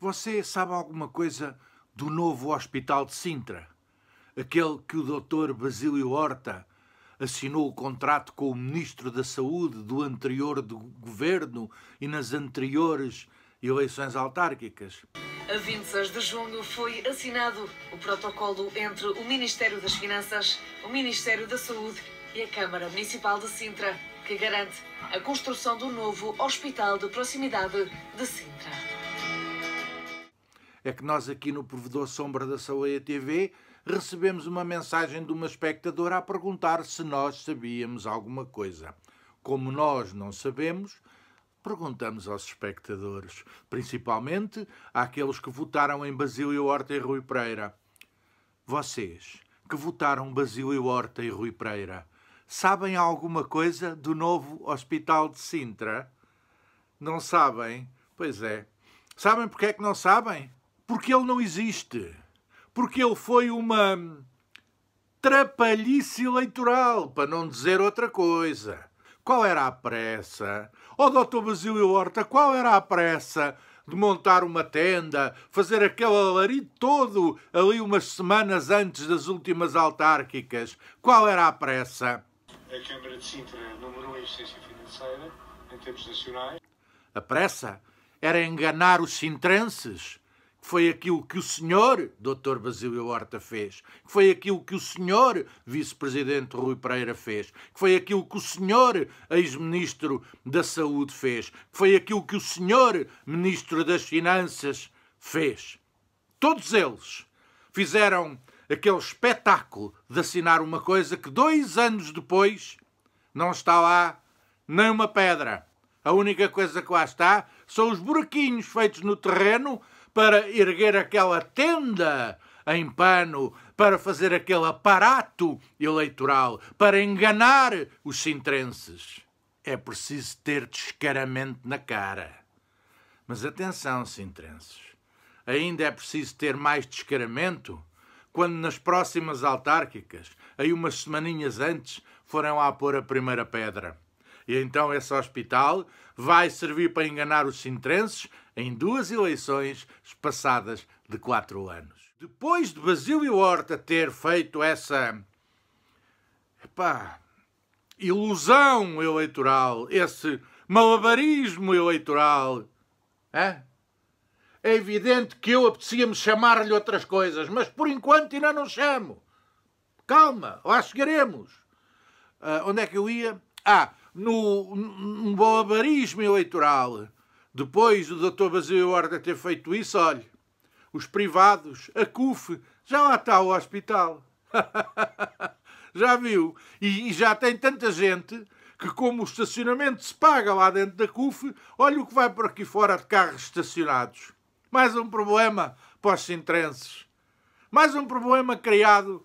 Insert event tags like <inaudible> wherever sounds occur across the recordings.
Você sabe alguma coisa do novo Hospital de Sintra? Aquele que o Dr. Basílio Horta assinou o contrato com o Ministro da Saúde do anterior do governo e nas anteriores eleições autárquicas. A 26 de junho foi assinado o protocolo entre o Ministério das Finanças, o Ministério da Saúde e a Câmara Municipal de Sintra, que garante a construção do novo Hospital de Proximidade de Sintra é que nós aqui no Provedor Sombra da Saúde TV recebemos uma mensagem de uma espectadora a perguntar se nós sabíamos alguma coisa. Como nós não sabemos, perguntamos aos espectadores, principalmente àqueles que votaram em Basílio Horta e Rui Pereira. Vocês, que votaram Basílio Horta e Rui Pereira, sabem alguma coisa do novo Hospital de Sintra? Não sabem? Pois é. Sabem porque é que não sabem? porque ele não existe. Porque ele foi uma trapalhice eleitoral, para não dizer outra coisa. Qual era a pressa? Ó oh, doutor Basílio Horta, qual era a pressa de montar uma tenda, fazer aquele alarido todo ali umas semanas antes das últimas autárquicas? Qual era a pressa? A Câmara de Sintra número 1 em eficiência financeira, em termos nacionais. A pressa era enganar os sintrenses que foi aquilo que o senhor Dr. Basílio Horta fez, que foi aquilo que o senhor Vice-presidente Rui Pereira fez, que foi aquilo que o senhor Ex-ministro da Saúde fez, que foi aquilo que o senhor Ministro das Finanças fez. Todos eles fizeram aquele espetáculo de assinar uma coisa que dois anos depois não está lá nem uma pedra. A única coisa que lá está são os buraquinhos feitos no terreno para erguer aquela tenda em pano, para fazer aquele aparato eleitoral, para enganar os sintrenses. É preciso ter descaramento na cara. Mas atenção, sintrenses, ainda é preciso ter mais descaramento quando nas próximas autárquicas, aí umas semaninhas antes, foram lá pôr a primeira pedra. E então esse hospital vai servir para enganar os sintrenses em duas eleições passadas de quatro anos. Depois de Basílio Horta ter feito essa epá, ilusão eleitoral, esse malabarismo eleitoral, é? É evidente que eu apetecia-me chamar-lhe outras coisas, mas por enquanto ainda não chamo. Calma, lá chegaremos. Uh, onde é que eu ia? Ah, no, no boabarismo eleitoral, depois do Dr. Basílio Horta ter feito isso, olhe, os privados, a CUF, já lá está o hospital. <laughs> já viu? E, e, já tem tanta gente que, como o estacionamento se paga lá dentro da CUF, olha o que vai por aqui fora de carros estacionados. Mais um problema para os sintrenses. Mais um problema criado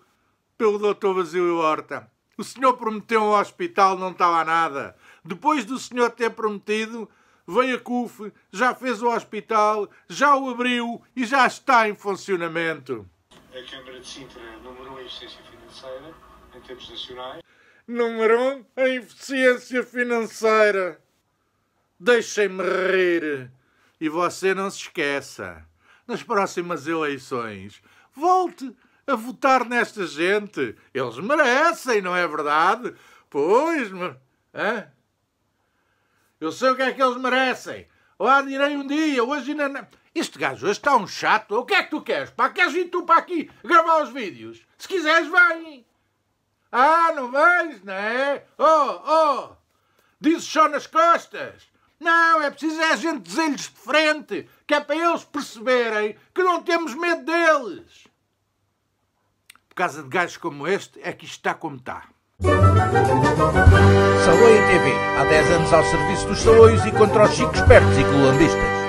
pelo Dr. Basílio Horta. O senhor prometeu um hospital, não estava nada. Depois do senhor ter prometido, veio a CUF, já fez o hospital, já o abriu e já está em funcionamento. A Câmara de Sintra um a eficiência financeira em termos nacionais. Número 1, a eficiência financeira. Deixem-me rir. E você não se esqueça. Nas próximas eleições, volte a votar nesta gente. Eles merecem, não é verdade? Pois, mas. Hã? Eu sei o que é que eles merecem. Lá direi um dia, hoje ainda não. Este gajo hoje está um chato. O que é que tu queres? Pá, queres vir tu para aqui gravar os vídeos? Se quiseres, vem. Ah, não vais, não é? Oh, oh! Dizes só nas costas. Não, é preciso é a gente dizer-lhes de frente, que é para eles perceberem que não temos medo deles por causa de gajos como este, é que isto está como está. Saloia TV, há 10 anos ao serviço dos saloios e contra os chicos espertos e colombistas.